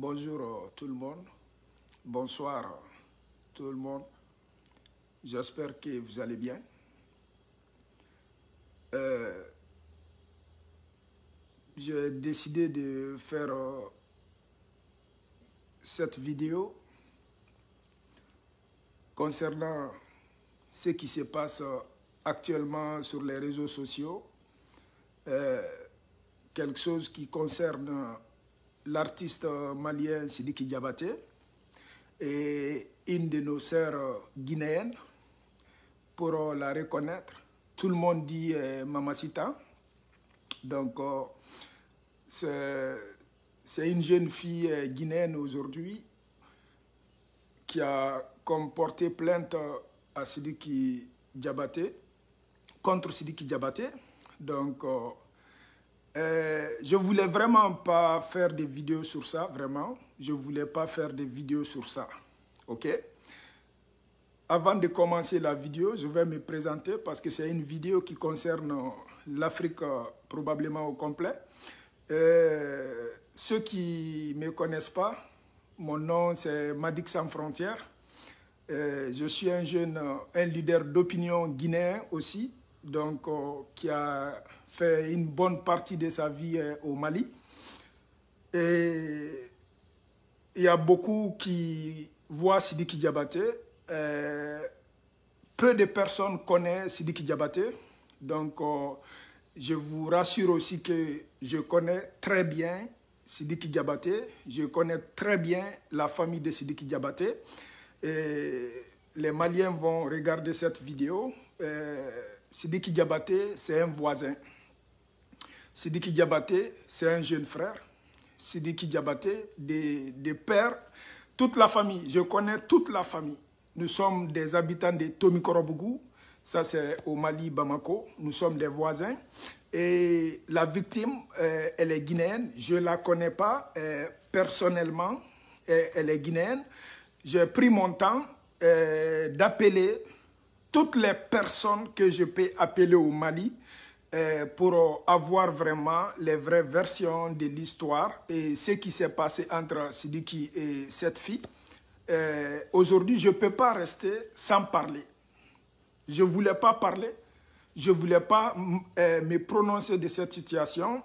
Bonjour euh, tout le monde. Bonsoir euh, tout le monde. J'espère que vous allez bien. Euh, j'ai décidé de faire cette vidéo concernant ce qui se passe actuellement sur les réseaux sociaux. quelque chose qui concerne l'artiste euh, malien Sidiki Diabaté et une de nos sœurs euh, guinéennes pour euh, la reconnaître. Tout le monde dit Mamacita. Donc, c'est une jeune fille guinéenne aujourd'hui qui a comporté porté plainte à Sidiki Diabaté, contre Sidiki Diabaté. Donc, euh, je ne voulais vraiment pas faire des vidéos sur ça, vraiment. Je ne voulais pas faire des vidéos sur ça. OK Avant de commencer la vidéo, je vais me présenter parce que c'est une vidéo qui concerne euh, l'Afrique euh, probablement au complet. ceux qui ne me connaissent pas, mon nom c'est Madik Sans Frontières. je suis un jeune, un leader d'opinion guinéen aussi, donc qui a fait une bonne partie de sa vie euh, au Mali. Et il y a beaucoup qui voient Sidiki Diabaté. Euh, peu de personnes connaissent Sidiki Diabaté. Donc, euh, je vous rassure aussi que je connais très bien Sidiki Diabaté. Je connais très bien la famille de Sidiki Diabaté. Et les Maliens vont regarder cette vidéo. Euh, Sidiki Diabaté, c'est un voisin. Sidiki Diabaté, c'est un jeune frère. Sidi Diabaté, des, des pères, toute la famille. Je connais toute la famille. Nous sommes des habitants de Tomikorobougou. Ça, c'est au Mali, Bamako. Nous sommes des voisins. Et la victime, euh, elle est guinéenne. Je ne la connais pas euh, personnellement. elle est guinéenne. J'ai pris mon temps euh, d'appeler toutes les personnes que je peux appeler au Mali euh, pour avoir vraiment les vraies versions de l'histoire et ce qui s'est passé entre Sidiki et cette fille. Euh, aujourd'hui, je ne peux pas rester sans parler. Je ne voulais pas parler, je ne voulais pas euh, me prononcer de cette situation.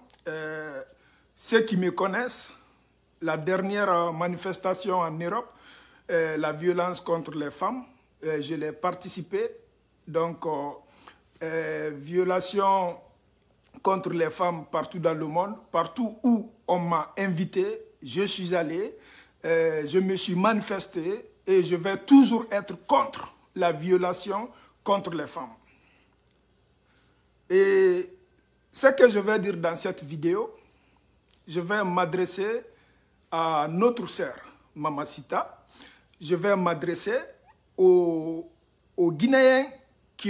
ceux qui me connaissent, la dernière manifestation en Europe, la violence contre les femmes, je l'ai participé. Donc, euh, violation violations contre les femmes partout dans le monde. Partout où on m'a invité, je suis allé, euh, je me suis manifesté et je vais toujours être contre la violation contre les femmes. Et ce que je vais dire dans cette vidéo, je vais m'adresser à notre sœur, Mamacita. Je vais m'adresser aux, aux Guinéens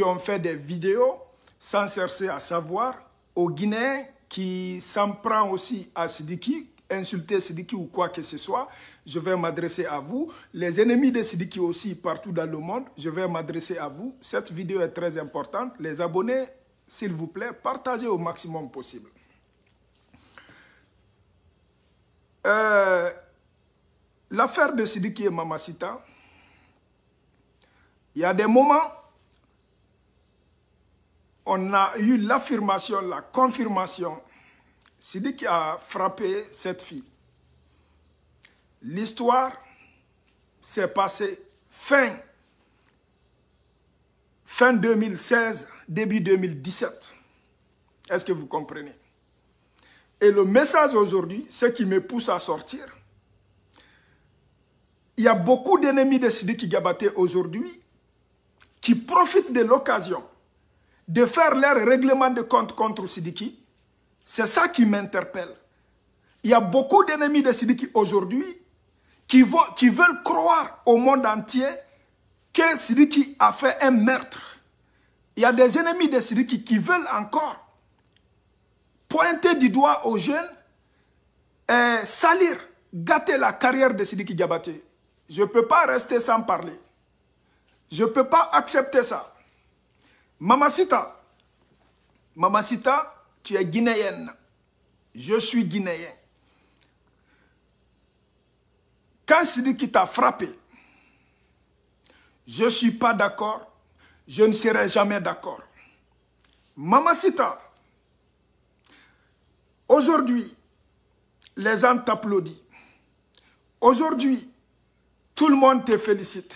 ont fait des vidéos sans chercher à savoir, au Guinéens qui s'en prend aussi à Sidiki, insulter Sidiki ou quoi que ce soit, je vais m'adresser à vous. Les ennemis de Sidiki aussi partout dans le monde, je vais m'adresser à vous. Cette vidéo est très importante. Les abonnés, s'il vous plaît, partagez au maximum possible. Euh, l'affaire de Sidiki et Mamacita, il y a des moments on a eu l'affirmation, la confirmation. Sidi qui a frappé cette fille. L'histoire s'est passée fin, fin 2016, début 2017. Est-ce que vous comprenez Et le message aujourd'hui, ce qui me pousse à sortir, il y a beaucoup d'ennemis de qui Gabaté aujourd'hui qui profitent de l'occasion de faire leur règlement de compte contre Sidiki, c'est ça qui m'interpelle. Il y a beaucoup d'ennemis de Sidiki aujourd'hui qui, qui, veulent croire au monde entier que Sidiki a fait un meurtre. Il y a des ennemis de Sidiki qui veulent encore pointer du doigt aux jeunes et salir, gâter la carrière de Sidiki Diabaté. Je ne peux pas rester sans parler. Je ne peux pas accepter ça. Mamacita, Mamacita, tu es guinéenne. Je suis guinéen. Quand qui t'a frappé, je ne suis pas d'accord, je ne serai jamais d'accord. Mamacita, aujourd'hui, les gens t'applaudissent. Aujourd'hui, tout le monde te félicite.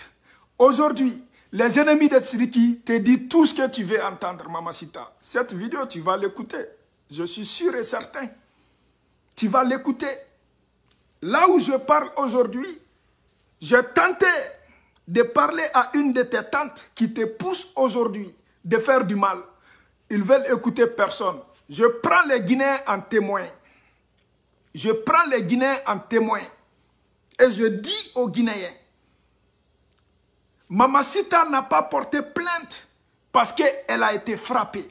Aujourd'hui, les ennemis de Siriki te disent tout ce que tu veux entendre, Mamacita. Cette vidéo, tu vas l'écouter. Je suis sûr et certain. Tu vas l'écouter. Là où je parle aujourd'hui, je tentais de parler à une de tes tantes qui te pousse aujourd'hui de faire du mal. Ils veulent écouter personne. Je prends les Guinéens en témoin. Je prends les Guinéens en témoin. Et je dis aux Guinéens, Mamacita n'a pas porté plainte parce qu'elle a été frappée.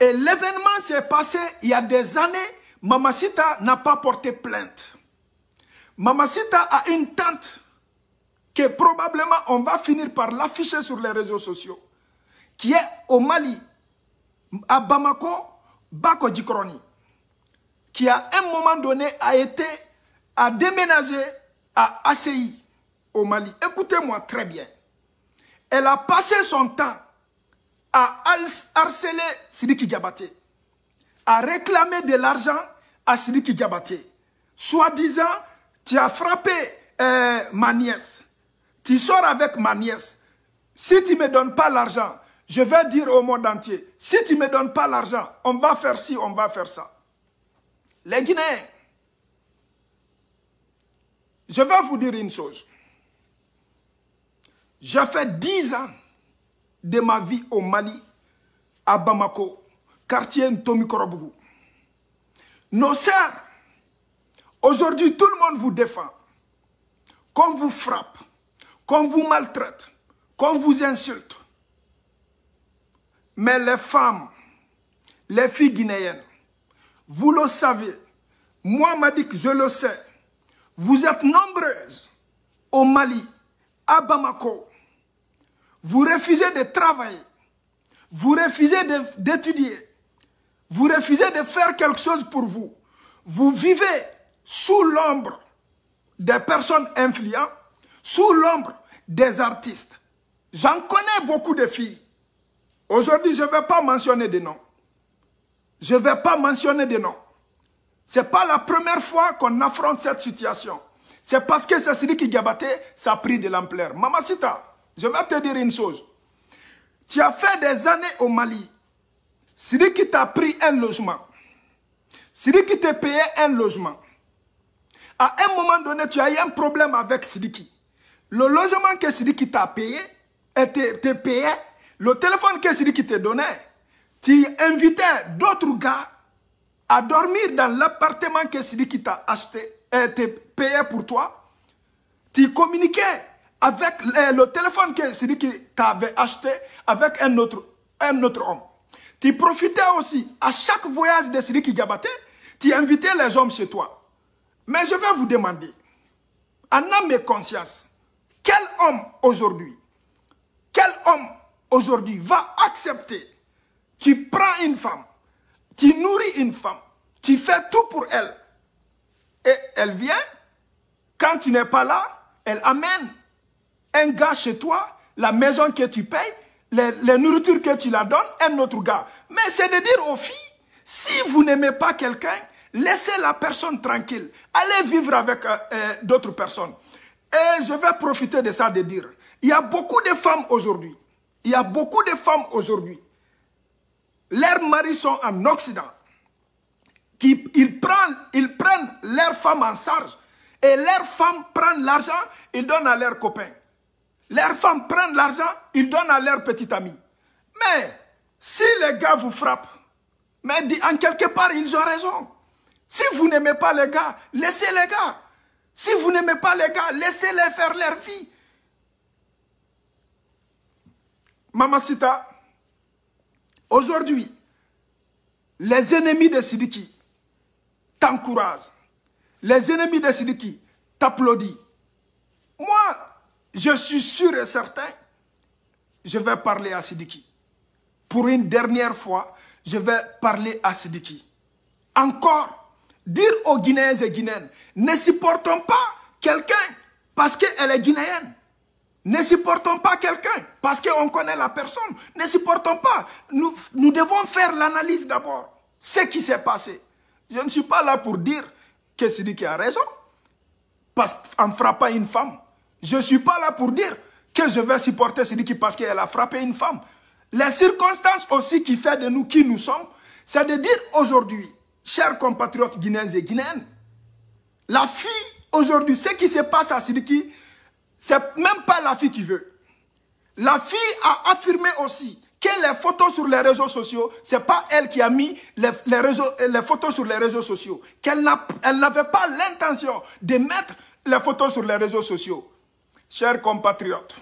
Et l'événement s'est passé il y a des années. Mamacita n'a pas porté plainte. Mamacita a une tante que probablement on va finir par l'afficher sur les réseaux sociaux, qui est au Mali, à Bamako, Bako Dikroni, qui à un moment donné a été, a déménagé à ACI, au Mali. Écoutez-moi très bien. Elle a passé son temps à harceler Sidiki Diabaté, à réclamer de l'argent à Sidiki Diabaté. Soit disant, tu as frappé euh, ma nièce, tu sors avec ma nièce. Si tu ne me donnes pas l'argent, je vais dire au monde entier, si tu ne me donnes pas l'argent, on va faire ci, on va faire ça. Les Guinéens, je vais vous dire une chose. J'ai fait 10 ans de ma vie au Mali, à Bamako, quartier Ntomi Korobougou. Nos sœurs, aujourd'hui tout le monde vous défend. Qu'on vous frappe, qu'on vous maltraite, qu'on vous insulte. Mais les femmes, les filles guinéennes, vous le savez, moi Madik, je le sais, vous êtes nombreuses au Mali, à Bamako, vous refusez de travailler. Vous refusez d'étudier. Vous refusez de faire quelque chose pour vous. Vous vivez sous l'ombre des personnes influentes, sous l'ombre des artistes. J'en connais beaucoup de filles. Aujourd'hui, je ne vais pas mentionner de noms. Je ne vais pas mentionner de noms. Ce n'est pas la première fois qu'on affronte cette situation. C'est parce que est Diabaté, ça a pris de l'ampleur. Mamacita, je vais te dire une chose. Tu as fait des années au Mali. qui t'a pris un logement. qui t'a payé un logement. À un moment donné, tu as eu un problème avec Sidiki. Le logement que Sidiki t'a payé, était euh, payé, le téléphone que Sidiki te donné, tu invitais d'autres gars à dormir dans l'appartement que Sidiki t'a acheté, et euh, était payé pour toi. Tu communiquais avec le téléphone que Sidiki t'avait acheté avec un autre, un autre homme. Tu profitais aussi, à chaque voyage de qui Gabaté, tu invitais les hommes chez toi. Mais je vais vous demander, en âme et conscience, quel homme aujourd'hui, quel homme aujourd'hui va accepter, tu prends une femme, tu nourris une femme, tu fais tout pour elle, et elle vient, quand tu n'es pas là, elle amène un gars chez toi, la maison que tu payes, les, nourritures que tu la donnes, un autre gars. Mais c'est de dire aux filles, si vous n'aimez pas quelqu'un, laissez la personne tranquille. Allez vivre avec euh, euh, d'autres personnes. Et je vais profiter de ça de dire, il y a beaucoup de femmes aujourd'hui. Il y a beaucoup de femmes aujourd'hui. Leurs maris sont en Occident. Ils, prennent, ils prennent leurs femmes en charge. Et leurs femmes prennent l'argent, et donnent à leurs copains. Leurs femmes prennent l'argent, ils donnent à leur petit ami. Mais si les gars vous frappent, mais en quelque part, ils ont raison. Si vous n'aimez pas les gars, laissez les gars. Si vous n'aimez pas les gars, laissez-les faire leur vie. Mamacita, aujourd'hui, les ennemis de Sidiki t'encouragent. Les ennemis de Sidiki t'applaudissent. Moi, je suis sûr et certain, je vais parler à Sidiki. Pour une dernière fois, je vais parler à Sidiki. Encore, dire aux Guinéens et Guinéennes, ne supportons pas quelqu'un parce qu'elle est guinéenne. Ne supportons pas quelqu'un parce qu'on connaît la personne. Ne supportons pas. Nous, nous devons faire l'analyse d'abord. Ce qui s'est passé. Je ne suis pas là pour dire que Sidiki a raison. Parce qu'en frappant une femme, je ne suis pas là pour dire que je vais supporter qui parce qu'elle a frappé une femme. Les circonstances aussi qui font de nous qui nous sommes, c'est de dire aujourd'hui, chers compatriotes guinéens et guinéennes, la fille, aujourd'hui, ce qui se passe à Sidiki, c'est même pas la fille qui veut. La fille a affirmé aussi que les photos sur les réseaux sociaux, c'est pas elle qui a mis les, les photos sur les réseaux sociaux. Qu'elle n'avait pas l'intention de mettre les photos sur les réseaux sociaux chers compatriotes,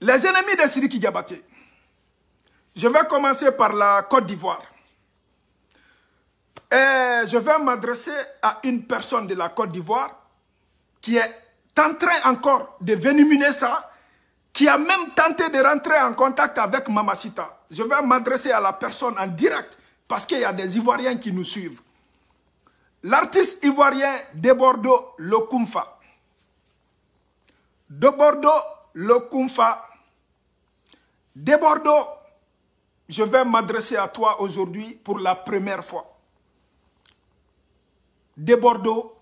les ennemis de Sidi Diabaté, je vais commencer par la Côte d'Ivoire. Et je vais m'adresser à une personne de la Côte d'Ivoire qui est en train encore de vénuminer ça, qui a même tenté de rentrer en contact avec Mamacita. Je vais m'adresser à la personne en direct parce qu'il y a des Ivoiriens qui nous suivent. L'artiste ivoirien Debordo Lokumfa, de Bordeaux, le Kumfa. De Bordeaux, je vais m'adresser à toi aujourd'hui pour la première fois. De Bordeaux,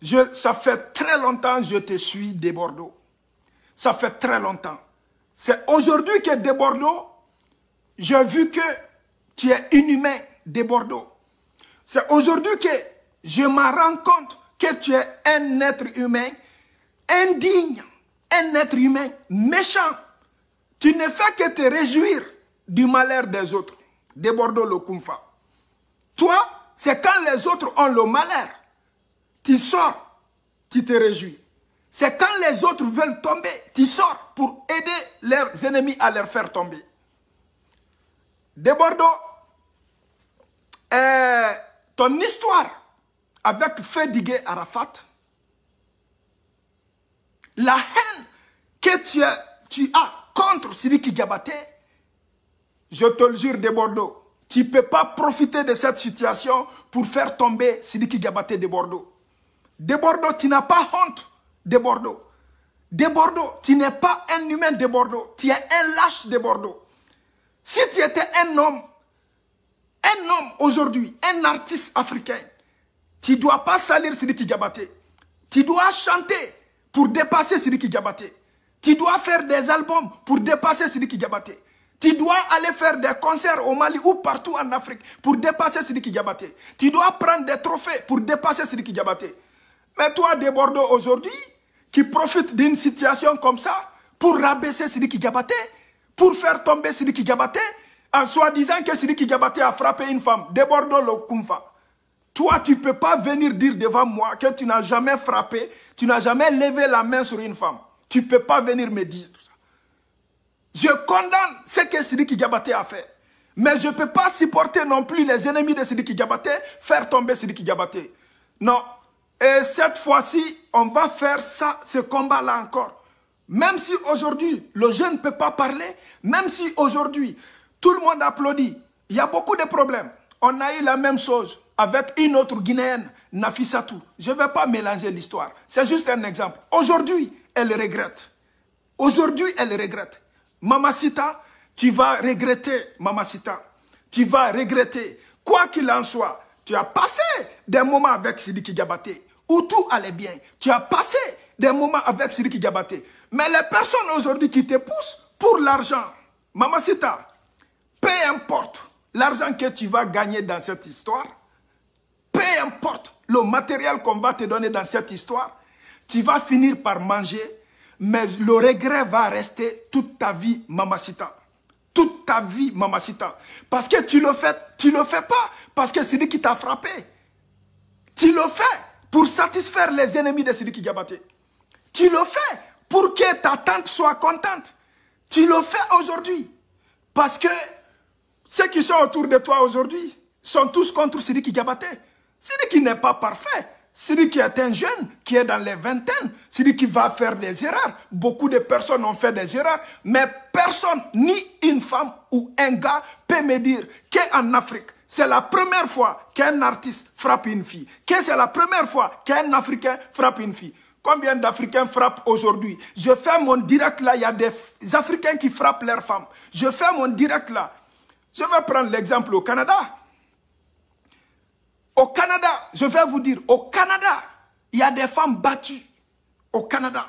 je, ça fait très longtemps que je te suis de Bordeaux. Ça fait très longtemps. C'est aujourd'hui que de Bordeaux, j'ai vu que tu es inhumain de Bordeaux. C'est aujourd'hui que je me rends compte que tu es un être humain indigne, un être humain méchant. Tu ne fais que te réjouir du malheur des autres. De le Kumfa. Toi, c'est quand les autres ont le malheur. Tu sors, tu te réjouis. C'est quand les autres veulent tomber, tu sors pour aider leurs ennemis à leur faire tomber. De euh, ton histoire avec Fédigué Arafat, la haine que tu as, contre Sidiki Kigabaté, je te le jure de Bordeaux, tu ne peux pas profiter de cette situation pour faire tomber Sidiki Kigabaté, de Bordeaux. De Bordeaux, tu n'as pas honte de Bordeaux. De Bordeaux, tu n'es pas un humain de Bordeaux. Tu es un lâche de Bordeaux. Si tu étais un homme, un homme aujourd'hui, un artiste africain, tu dois pas salir Sidiki Diabaté. Tu dois chanter pour dépasser Sidiki Diabaté. Tu dois faire des albums pour dépasser Sidiki Diabaté. Tu dois aller faire des concerts au Mali ou partout en Afrique pour dépasser Sidiki Diabaté. Tu dois prendre des trophées pour dépasser Sidiki Diabaté. Mais toi, débordo aujourd'hui, qui profite d'une situation comme ça pour rabaisser Sidiki Diabaté, pour faire tomber Sidiki Diabaté, en soi-disant que Sidiki Diabaté a frappé une femme, débordo le Kumfa. Toi, tu ne peux pas venir dire devant moi que tu n'as jamais frappé, tu n'as jamais levé la main sur une femme. Tu ne peux pas venir me dire ça. Je condamne ce que Sidi Diabaté a fait. Mais je ne peux pas supporter non plus les ennemis de Sidi Diabaté, faire tomber Sidi Diabaté. Non. Et cette fois-ci, on va faire ça, ce combat-là encore. Même si aujourd'hui, le jeune ne peut pas parler, même si aujourd'hui, tout le monde applaudit, il y a beaucoup de problèmes. On a eu la même chose avec une autre Guinéenne, Nafisatou. Je ne vais pas mélanger l'histoire. C'est juste un exemple. Aujourd'hui, elle regrette. Aujourd'hui, elle regrette. Mamacita, tu vas regretter, Mamacita. Tu vas regretter. Quoi qu'il en soit, tu as passé des moments avec Sidiki Diabaté où tout allait bien. Tu as passé des moments avec Sidiki Diabaté. Mais les personnes aujourd'hui qui te poussent pour l'argent, Mamacita, peu importe l'argent que tu vas gagner dans cette histoire, peu importe le matériel qu'on va te donner dans cette histoire, tu vas finir par manger, mais le regret va rester toute ta vie, mamacita. Toute ta vie, mamacita. Parce que tu le fais, tu le fais pas, parce que c'est lui qui t'a frappé. Tu le fais pour satisfaire les ennemis de Sidiki Diabaté. Tu le fais pour que ta tante soit contente. Tu le fais aujourd'hui. Parce que ceux qui sont autour de toi aujourd'hui sont tous contre Sidiki Diabaté. Celui qui n'est pas parfait, celui qui est un jeune, qui est dans les vingtaines, celui qui va faire des erreurs. Beaucoup de personnes ont fait des erreurs, mais personne, ni une femme ou un gars, peut me dire qu'en Afrique, c'est la première fois qu'un artiste frappe une fille, que c'est la première fois qu'un Africain frappe une fille. Combien d'Africains frappent aujourd'hui Je fais mon direct là, il y a des Africains qui frappent leurs femmes. Je fais mon direct là. Je vais prendre l'exemple au Canada. Au Canada, je vais vous dire, au Canada, il y a des femmes battues. Au Canada,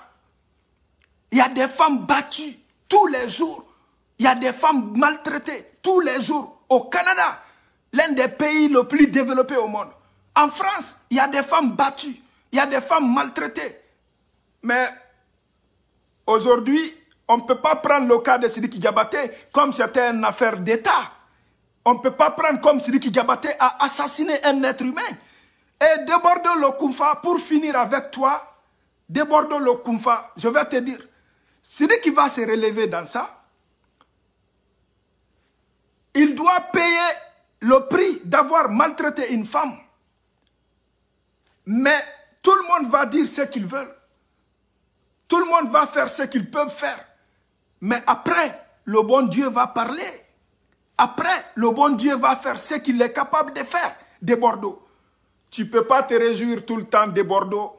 il y a des femmes battues tous les jours. Il y a des femmes maltraitées tous les jours. Au Canada, l'un des pays le plus développé au monde. En France, il y a des femmes battues. Il y a des femmes maltraitées. Mais aujourd'hui, on ne peut pas prendre le cas de Sidi Kidjabaté comme c'était une affaire d'État. On ne peut pas prendre comme Siriki Diabaté à assassiner un être humain. Et déborder le kumfa pour finir avec toi. Déborder le kumfa. je vais te dire. qui va se relever dans ça. Il doit payer le prix d'avoir maltraité une femme. Mais tout le monde va dire ce qu'ils veulent. Tout le monde va faire ce qu'ils peuvent faire. Mais après, le bon Dieu va parler. Après, le bon Dieu va faire ce qu'il est capable de faire de Bordeaux. Tu ne peux pas te réjouir tout le temps de Bordeaux.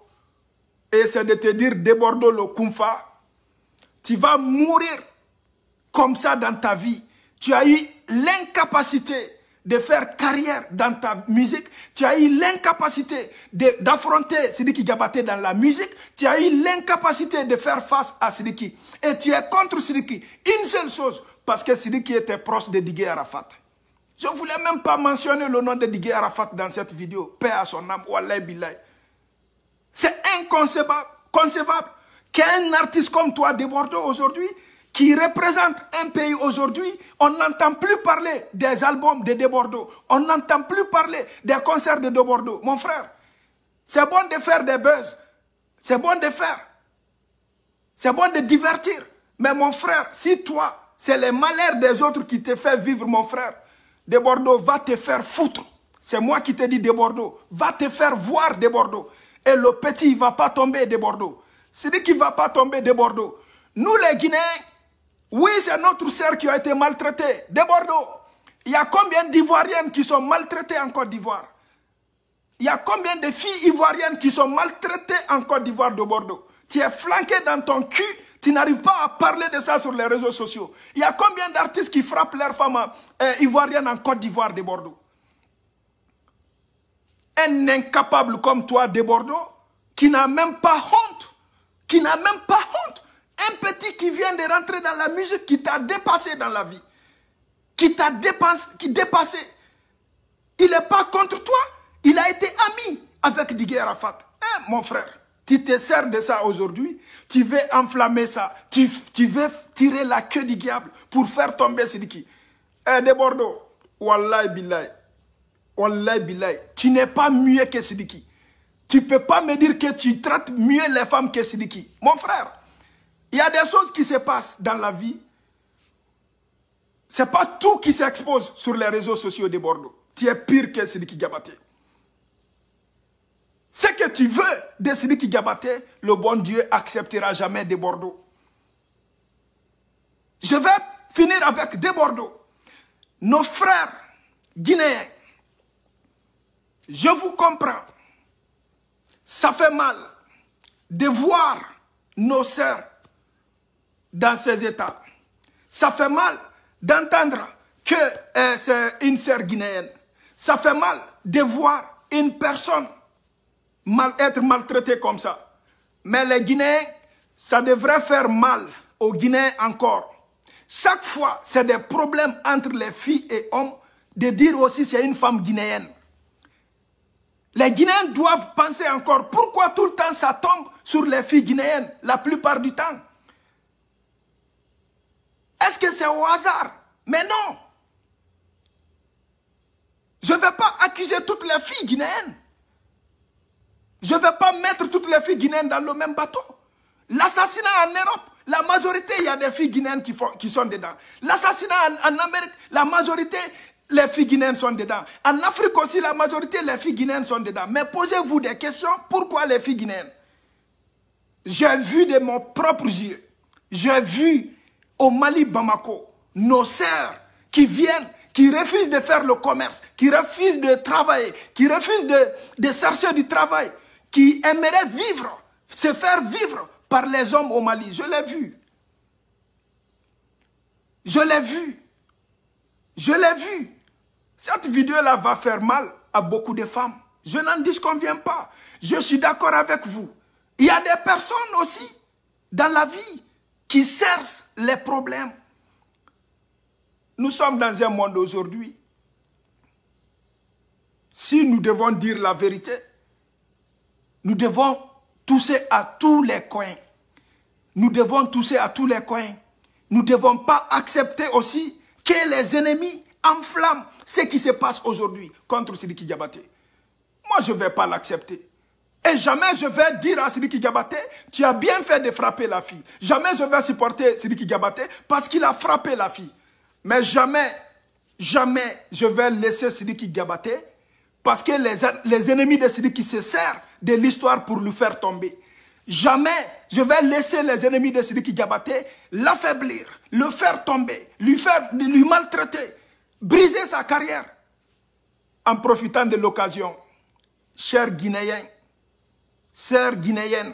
Et c'est de te dire de Bordeaux le Kumfa. Tu vas mourir comme ça dans ta vie. Tu as eu l'incapacité de faire carrière dans ta musique. Tu as eu l'incapacité d'affronter Sidiki Diabaté dans la musique. Tu as eu l'incapacité de faire face à Sidiki. Et tu es contre Sidiki. Une seule chose, parce que qui était proche de Didier Arafat. Je ne voulais même pas mentionner le nom de Didier Arafat dans cette vidéo. Paix à son âme, Bilay. C'est inconcevable qu'un artiste comme toi de aujourd'hui, qui représente un pays aujourd'hui, on n'entend plus parler des albums de De On n'entend plus parler des concerts de De Mon frère, c'est bon de faire des buzz. C'est bon de faire. C'est bon de divertir. Mais mon frère, si toi, c'est les malheurs des autres qui te fait vivre, mon frère. De Bordeaux, va te faire foutre. C'est moi qui te dis de Bordeaux. Va te faire voir de Bordeaux. Et le petit, il va pas tomber de Bordeaux. C'est lui qui va pas tomber de Bordeaux. Nous, les Guinéens, oui, c'est notre sœur qui a été maltraitée de Bordeaux. Il y a combien d'Ivoiriennes qui sont maltraitées en Côte d'Ivoire Il y a combien de filles ivoiriennes qui sont maltraitées en Côte d'Ivoire de Bordeaux Tu es flanqué dans ton cul tu pas à parler de ça sur les réseaux sociaux. Il y a combien d'artistes qui frappent leurs femmes euh, eh, ivoiriennes en Côte d'Ivoire de Bordeaux Un incapable comme toi de Bordeaux, qui n'a même pas honte, qui n'a même pas honte, un petit qui vient de rentrer dans la musique, qui t'a dépassé dans la vie, qui t'a dépassé, qui dépassé. Il n'est pas contre toi, il a été ami avec Didier Arafat. Hein, mon frère tu te sers de ça aujourd'hui, tu veux enflammer ça, tu, veux tirer la queue du diable pour faire tomber Sidiki. Eh, de Bordeaux, Wallahi tu n'es pas mieux que Sidiki. Tu ne peux pas me dire que tu traites mieux les femmes que Sidiki. Mon frère, il y a des choses qui se passent dans la vie. Ce n'est pas tout qui s'expose sur les réseaux sociaux de Bordeaux. Tu es pire que Sidiki Gabaté. Ce que tu veux de qui Gabaté, le bon Dieu acceptera jamais des Bordeaux. Je vais finir avec des Bordeaux. Nos frères guinéens, je vous comprends. Ça fait mal de voir nos sœurs dans ces états. Ça fait mal d'entendre que euh, c'est une sœur guinéenne. Ça fait mal de voir une personne être maltraité comme ça. Mais les Guinéens, ça devrait faire mal aux Guinéens encore. Chaque fois, c'est des problèmes entre les filles et hommes de dire aussi c'est une femme guinéenne. Les Guinéens doivent penser encore pourquoi tout le temps ça tombe sur les filles guinéennes, la plupart du temps. Est-ce que c'est au hasard Mais non. Je ne vais pas accuser toutes les filles guinéennes. Je ne vais pas mettre toutes les filles guinéennes dans le même bateau. L'assassinat en Europe, la majorité, il y a des filles guinéennes qui, sont dedans. L'assassinat en, Amérique, la majorité, les filles guinéennes sont dedans. En Afrique aussi, la majorité, les filles guinéennes sont dedans. Mais posez-vous des questions, pourquoi les filles guinéennes J'ai vu de mon propre yeux, j'ai vu au Mali Bamako, nos sœurs qui viennent, qui refusent de faire le commerce, qui refusent de travailler, qui refusent de, de chercher du travail, qui aimeraient vivre, se faire vivre par les hommes au Mali. Je l'ai vu. Je l'ai vu. Je l'ai vu. Cette vidéo-là va faire mal à beaucoup de femmes. Je n'en dis disconviens pas. Je suis d'accord avec vous. Il y a des personnes aussi dans la vie qui cherchent les problèmes. Nous sommes dans un monde aujourd'hui. Si nous devons dire la vérité, nous devons tousser à tous les coins. Nous devons tousser à tous les coins. Nous ne devons pas accepter aussi que les ennemis enflamment ce qui se passe aujourd'hui contre Sidiki Diabaté. Moi, je ne vais pas l'accepter. Et jamais je vais dire à Sidiki Diabaté, tu as bien fait de frapper la fille. Jamais je vais supporter Sidiki Diabaté parce qu'il a frappé la fille. Mais jamais, jamais je vais laisser Sidiki Diabaté parce que les, ennemis de Sidiki se servent de l'histoire pour lui faire tomber. Jamais je vais laisser les ennemis de Sidi Diabaté l'affaiblir, le faire tomber, lui faire, lui maltraiter, briser sa carrière. En profitant de l'occasion, chers Guinéens, sœurs guinéennes,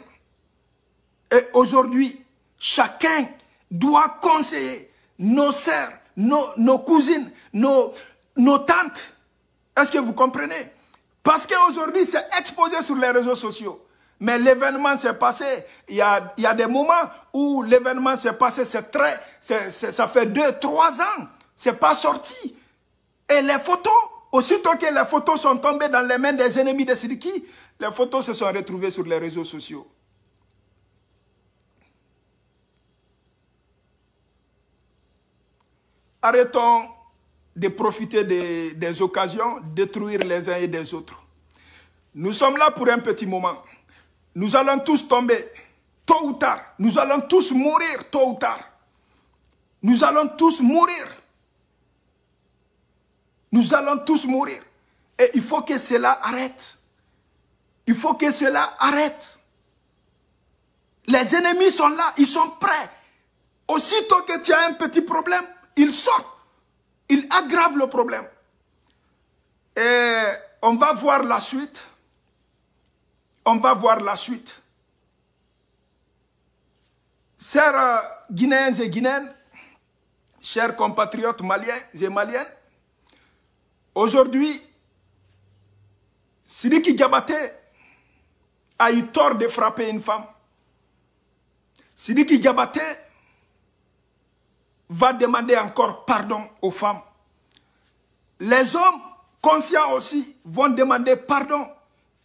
et aujourd'hui, chacun doit conseiller nos sœurs, nos, cousines, nos tantes. Est-ce que vous comprenez parce qu'aujourd'hui, c'est exposé sur les réseaux sociaux. Mais l'événement s'est passé. Il y, a, des moments où l'événement s'est passé, c'est très, ça fait deux, trois ans. C'est pas sorti. Et les photos, aussitôt que les photos sont tombées dans les mains des ennemis de Sidiki, les photos se sont retrouvées sur les réseaux sociaux. Arrêtons de profiter des, occasions, détruire les uns et des autres. Nous sommes là pour un petit moment. Nous allons tous tomber, tôt ou tard. Nous allons tous mourir, tôt ou tard. Nous allons tous mourir. Nous allons tous mourir. Et il faut que cela arrête. Il faut que cela arrête. Les ennemis sont là, ils sont prêts. Aussitôt que tu as un petit problème, ils sortent. Il aggrave le problème. Et on va voir la suite. On va voir la suite. Chers euh, Guinéens et Guinéennes, chers compatriotes maliens et maliennes, aujourd'hui, Sidiki Diabaté a eu tort de frapper une femme. Sidiki Diabaté va demander encore pardon aux femmes. Les hommes conscients aussi vont demander pardon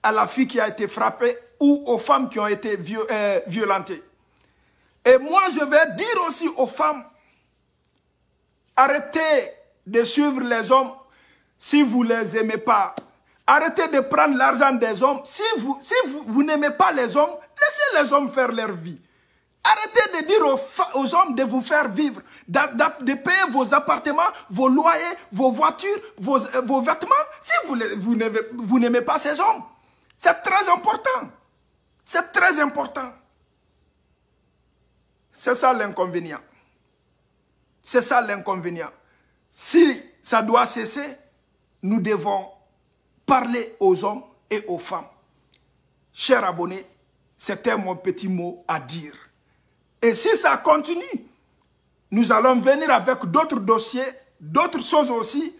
à la fille qui a été frappée ou aux femmes qui ont été euh, violentées. Et moi, je vais dire aussi aux femmes, arrêtez de suivre les hommes si vous ne les aimez pas. Arrêtez de prendre l'argent des hommes. Si vous, si vous n'aimez pas les hommes, laissez les hommes faire leur vie. Arrêtez de dire aux, hommes de vous faire vivre, de, payer vos appartements, vos loyers, vos voitures, vos, euh, vêtements, si vous, vous, vous n'aimez pas ces hommes. C'est très important. C'est très important. C'est ça l'inconvénient. C'est ça l'inconvénient. Si ça doit cesser, nous devons parler aux hommes et aux femmes. Chers abonnés, c'était mon petit mot à dire. Et si ça continue, nous allons venir avec d'autres dossiers, d'autres choses aussi,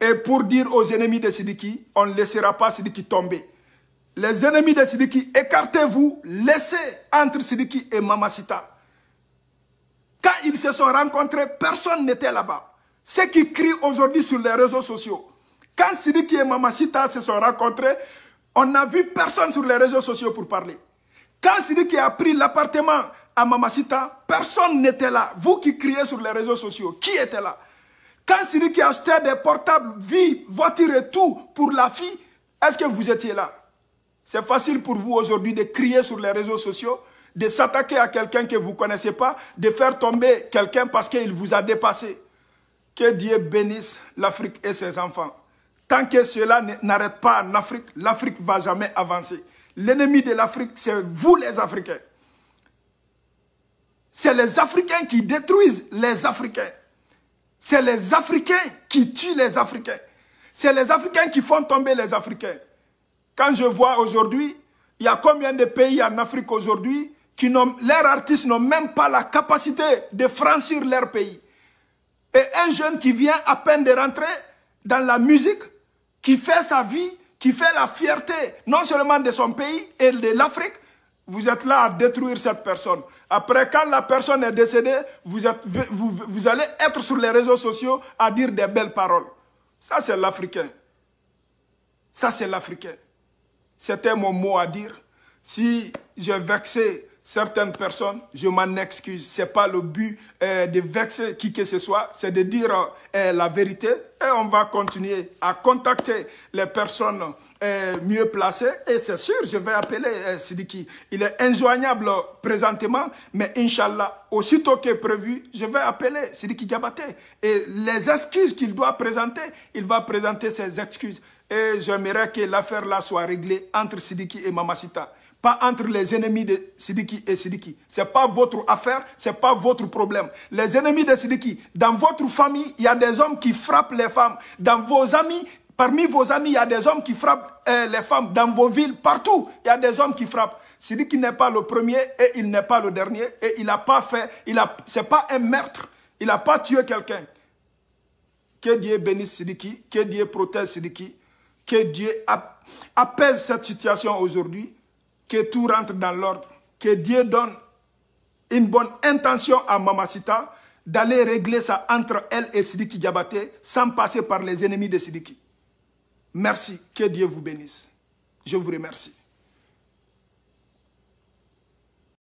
et pour dire aux ennemis de Sidiki, on ne laissera pas Sidiki tomber. Les ennemis de Sidiki, écartez-vous, laissez entre Sidiki et Mamacita. Quand ils se sont rencontrés, personne n'était là-bas. Ce qui crie aujourd'hui sur les réseaux sociaux. Quand Sidiki et Mamacita se sont rencontrés, on n'a vu personne sur les réseaux sociaux pour parler. Quand Sidiki a pris l'appartement à Mamacita, personne n'était là. Vous qui criez sur les réseaux sociaux, qui était là Quand Siri qui achetait des portables, vie, voiture et tout pour la fille, est-ce que vous étiez là C'est facile pour vous aujourd'hui de crier sur les réseaux sociaux, de s'attaquer à quelqu'un que vous ne connaissez pas, de faire tomber quelqu'un parce qu'il vous a dépassé. Que Dieu bénisse l'Afrique et ses enfants. Tant que cela n'arrête pas en Afrique, l'Afrique ne va jamais avancer. L'ennemi de l'Afrique, c'est vous les Africains. C'est les Africains qui détruisent les Africains. C'est les Africains qui tuent les Africains. C'est les Africains qui font tomber les Africains. Quand je vois aujourd'hui, il y a combien de pays en Afrique aujourd'hui qui n'ont, leurs artistes n'ont même pas la capacité de franchir leur pays. Et un jeune qui vient à peine de rentrer dans la musique, qui fait sa vie, qui fait la fierté non seulement de son pays et de l'Afrique, vous êtes là à détruire cette personne. Après, quand la personne est décédée, vous, allez être sur les réseaux sociaux à dire des belles paroles. Ça, c'est l'Africain. Ça, c'est l'Africain. C'était mon mot à dire. Si j'ai vexé certaines personnes, je m'en excuse, ce n'est pas le but euh, de vexer qui que ce soit, c'est de dire euh, la vérité et on va continuer à contacter les personnes euh, mieux placées. Et c'est sûr, je vais appeler Sidiki. Il est injoignable présentement, mais Inch'Allah, aussitôt que prévu, je vais appeler Sidiki Gabaté. Et les excuses qu'il doit présenter, il va présenter ses excuses. Et j'aimerais que l'affaire là soit réglée entre Sidiki et Mamacita pas entre les ennemis de Sidiki et Sidiki. Ce n'est pas votre affaire, ce n'est pas votre problème. Les ennemis de Sidiki, dans votre famille, il y a des hommes qui frappent les femmes. Dans vos amis, parmi vos amis, il y a des hommes qui frappent euh, les femmes. Dans vos villes, partout, il y a des hommes qui frappent. Sidiki n'est pas le premier et il n'est pas le dernier. Et il n'a pas fait, ce n'est pas un meurtre. Il n'a pas tué quelqu'un. Que Dieu bénisse Sidiki, que Dieu protège Sidiki, que Dieu apaise cette situation aujourd'hui que tout rentre dans l'ordre, que Dieu donne une bonne intention à Mamacita d'aller régler ça entre elle et Sidiki Diabaté sans passer par les ennemis de Sidiki. Merci, que Dieu vous bénisse. Je vous remercie.